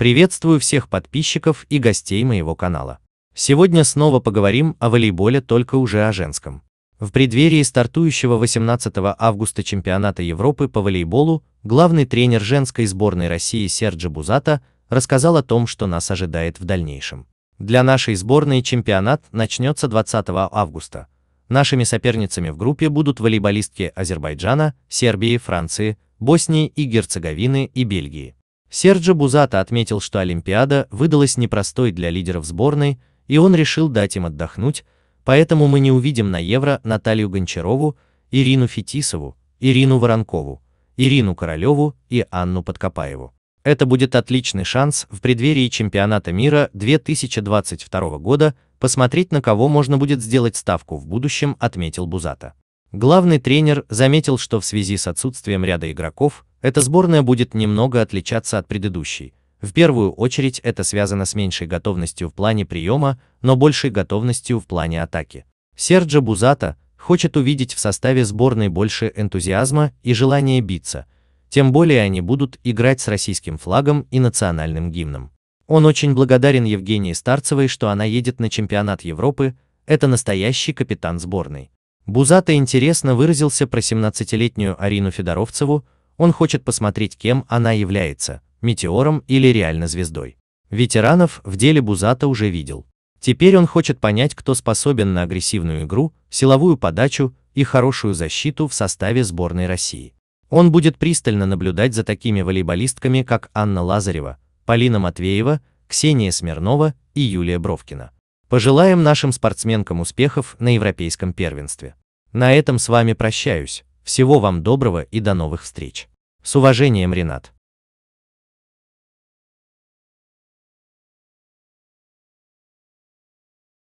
Приветствую всех подписчиков и гостей моего канала. Сегодня снова поговорим о волейболе, только уже о женском. В преддверии стартующего 18 августа чемпионата Европы по волейболу главный тренер женской сборной России Серджи Бузата рассказал о том, что нас ожидает в дальнейшем. Для нашей сборной чемпионат начнется 20 августа. Нашими соперницами в группе будут волейболистки Азербайджана, Сербии, Франции, Боснии и Герцеговины и Бельгии. Серджо Бузата отметил, что Олимпиада выдалась непростой для лидеров сборной, и он решил дать им отдохнуть, поэтому мы не увидим на Евро Наталью Гончарову, Ирину Фетисову, Ирину Воронкову, Ирину Королеву и Анну Подкопаеву. Это будет отличный шанс в преддверии чемпионата мира 2022 года посмотреть, на кого можно будет сделать ставку в будущем, отметил Бузата. Главный тренер заметил, что в связи с отсутствием ряда игроков, эта сборная будет немного отличаться от предыдущей. В первую очередь это связано с меньшей готовностью в плане приема, но большей готовностью в плане атаки. Серджо Бузата хочет увидеть в составе сборной больше энтузиазма и желания биться, тем более они будут играть с российским флагом и национальным гимном. Он очень благодарен Евгении Старцевой, что она едет на чемпионат Европы, это настоящий капитан сборной. Бузата интересно выразился про 17-летнюю Арину Федоровцеву, он хочет посмотреть, кем она является, метеором или реально звездой. Ветеранов в деле Бузата уже видел. Теперь он хочет понять, кто способен на агрессивную игру, силовую подачу и хорошую защиту в составе сборной России. Он будет пристально наблюдать за такими волейболистками, как Анна Лазарева, Полина Матвеева, Ксения Смирнова и Юлия Бровкина. Пожелаем нашим спортсменкам успехов на европейском первенстве. На этом с вами прощаюсь. Всего вам доброго и до новых встреч. С уважением, Ренат.